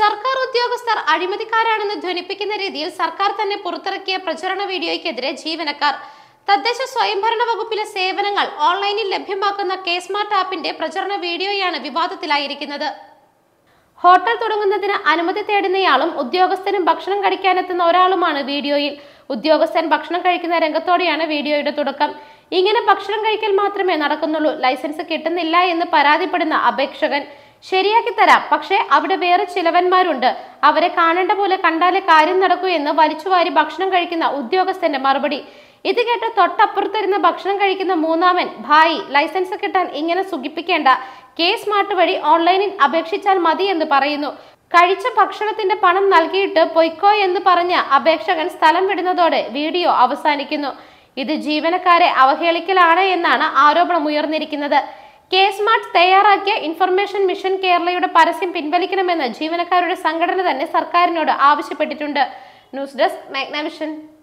സർക്കാർ ഉദ്യോഗസ്ഥർ അഴിമതിക്കാരാണെന്ന് ധ്വനിപ്പിക്കുന്ന രീതിയിൽ സർക്കാർ തന്നെ പുറത്തിറക്കിയ പ്രചരണ വീഡിയോയ്ക്കെതിരെ ജീവനക്കാർ തദ്ദേശ സ്വയംഭരണ വകുപ്പിലെ സേവനങ്ങൾ ഓൺലൈനിൽ ലഭ്യമാക്കുന്ന കെ സ്മാർട്ട് ആപ്പിന്റെ പ്രചരണ വീഡിയോയാണ് വിവാദത്തിലായിരിക്കുന്നത് ഹോട്ടൽ തുടങ്ങുന്നതിന് അനുമതി തേടുന്നയാളും ഉദ്യോഗസ്ഥനും ഭക്ഷണം കഴിക്കാനെത്തുന്ന ഒരാളുമാണ് വീഡിയോയിൽ ഉദ്യോഗസ്ഥൻ ഭക്ഷണം കഴിക്കുന്ന രംഗത്തോടെയാണ് വീഡിയോയുടെ തുടക്കം ഇങ്ങനെ ഭക്ഷണം കഴിക്കൽ മാത്രമേ നടക്കുന്നുള്ളൂ ലൈസൻസ് കിട്ടുന്നില്ല എന്ന് പരാതിപ്പെടുന്ന അപേക്ഷകൻ ശരിയാക്കി തരാം പക്ഷേ അവിടെ വേറെ ചിലവന്മാരുണ്ട് അവരെ കാണേണ്ട പോലെ കണ്ടാലേ കാര്യം നടക്കൂ എന്ന് വലിച്ചുവാരി ഭക്ഷണം കഴിക്കുന്ന ഉദ്യോഗസ്ഥന്റെ മറുപടി ഇത് കേട്ട് തൊട്ടപ്പുറത്തിരുന്ന് ഭക്ഷണം കഴിക്കുന്ന മൂന്നാമൻ ഭായി ലൈസൻസ് കിട്ടാൻ ഇങ്ങനെ സുഖിപ്പിക്കേണ്ട കെ സ്മാർട്ട് വഴി ഓൺലൈനിൽ അപേക്ഷിച്ചാൽ മതി എന്ന് പറയുന്നു കഴിച്ച ഭക്ഷണത്തിന്റെ പണം നൽകിയിട്ട് പൊയ്ക്കോ എന്ന് പറഞ്ഞ അപേക്ഷകൻ സ്ഥലം വിടുന്നതോടെ വീഡിയോ അവസാനിക്കുന്നു ഇത് ജീവനക്കാരെ അവഹേളിക്കലാണ് എന്നാണ് ആരോപണം ഉയർന്നിരിക്കുന്നത് കെ സ്മാർട്ട് തയ്യാറാക്കിയ ഇൻഫർമേഷൻ മിഷൻ കേരളയുടെ പരസ്യം പിൻവലിക്കണമെന്ന് ജീവനക്കാരുടെ സംഘടന തന്നെ സർക്കാരിനോട് ആവശ്യപ്പെട്ടിട്ടുണ്ട് ന്യൂസ് ഡെസ്ക് മാഗ്നാമിഷൻ